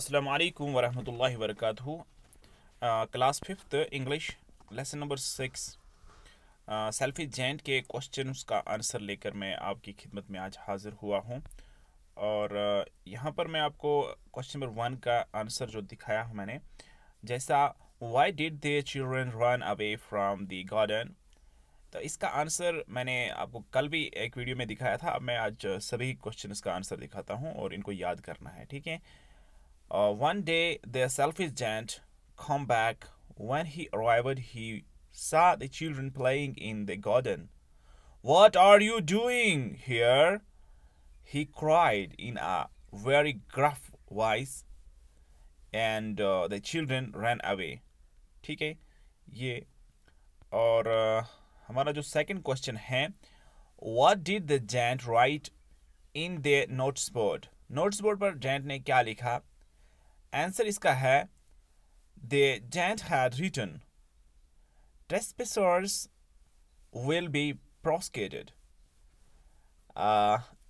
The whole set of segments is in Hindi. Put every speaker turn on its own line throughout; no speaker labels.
अस्सलाम वालेकुम वरहमतुल्लाहि वबरकातुहू class fifth English lesson number six selfish giant के क्वेश्चन का आंसर लेकर मैं आपकी खिदमत में आज हाज़िर हुआ हूँ और uh, यहाँ पर मैं आपको क्वेश्चन नंबर वन का आंसर जो दिखाया हूँ मैंने जैसा why did the children run away from the garden तो इसका आंसर मैंने आपको कल भी एक वीडियो में दिखाया था अब मैं आज सभी क्वेश्चन का आंसर दिखाता हूँ और इनको याद करना है ठीक है Uh, one day, their selfish giant come back. When he arrived, he saw the children playing in the garden. What are you doing here? He cried in a very gruff voice, and uh, the children ran away. ठीक है ये और uh, हमारा जो सेकंड what है the giant write in their in the notes board? Notes board पर जैंट ने क्या लिखा आंसर इसका है the giant had written trespassers will be prosecuted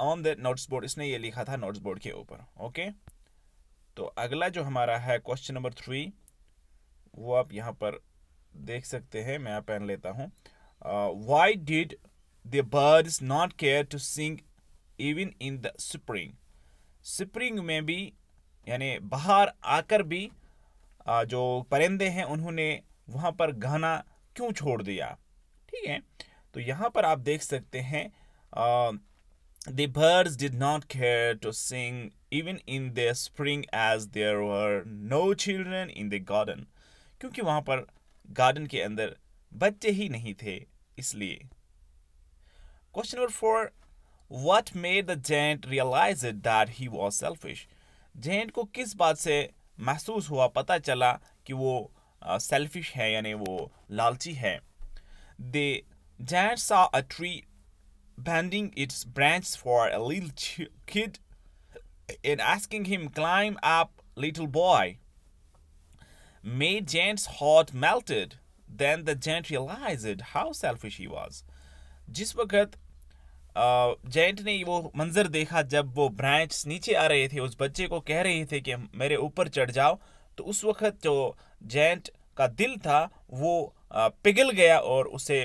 on the notes board इसने ये लिखा था नोट्स बोर्ड के ऊपर ओके तो अगला जो हमारा है क्वेश्चन नंबर थ्री वो आप यहाँ पर देख सकते हैं मैं पहन लेता हूँ why did the birds not care to sing even in the spring spring में भी यानी बाहर आकर भी जो परिंदे हैं उन्होंने वहां पर गाना क्यों छोड़ दिया ठीक है तो यहां पर आप देख सकते हैं the birds did not care to sing even in the spring as there were no children in the garden क्योंकि वहां पर गार्डन के अंदर बच्चे ही नहीं थे इसलिए question number four what made the giant realise that he was selfish giant को किस बात से महसूस हुआ पता चला कि वो सेल्फिश है यानी वो लालची है the giant saw a tree bending its branch for a लिल kid in asking him climb up little boy may giant's heart melted then the giant realise how selfish he was जिस वक्त जेंट ने वो मंजर देखा जब वो ब्रांच नीचे आ रहे थे उस बच्चे को कह रहे थे कि मेरे ऊपर चढ़ जाओ तो उस वक्त जो जैंट का दिल था वो पिघल गया और उसे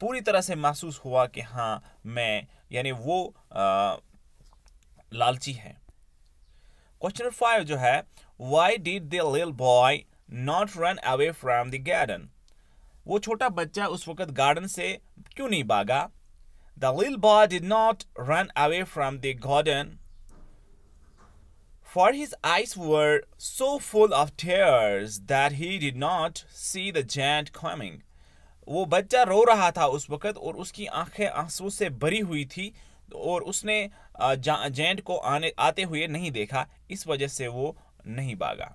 पूरी तरह से महसूस हुआ कि हाँ मैं यानी वो आ, लालची है क्वेश्चन नंबर फाइव जो है वाई डिड द लिल boy not run away from the garden वो छोटा बच्चा उस वक्त गार्डन से क्यों नहीं भागा The little boy did not run away from the garden, for his eyes were so full of tears that he did not see the giant coming. वो बच्चा रो रहा था उस वक़्त और उसकी आंखें आंसू से भरी हुई थी और उसने जैंट को आने आते हुए नहीं देखा इस वजह से वो नहीं भागा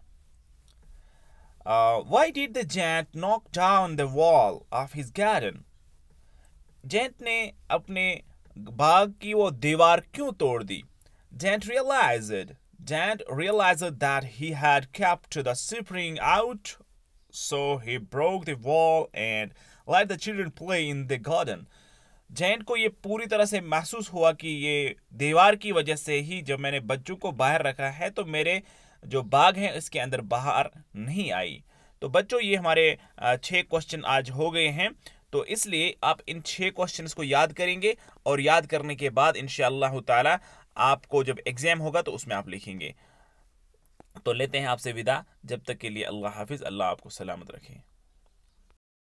why did the giant knock down the wall of his garden giant ने अपने भाग की वो दीवार क्यों तोड़ दी giant realise giant realise that he had kept the spring out so he broke the wall and let the children play in the garden giant को ये पूरी तरह से महसूस हुआ कि ये दीवार की वजह से ही जब मैंने बच्चों को बाहर रखा है तो मेरे जो बाग हैं इसके अंदर बाहर नहीं आई तो बच्चों ये हमारे छः क्वेश्चन आज हो गए हैं तो इसलिए आप इन छः क्वेश्चन को याद करेंगे और याद करने के बाद इन शह आपको जब एग्ज़ाम होगा तो उसमें आप लिखेंगे तो लेते हैं आपसे विदा जब तक के लिए अल्लाह हाफिज़ अल्लाह आपको सलामत रखें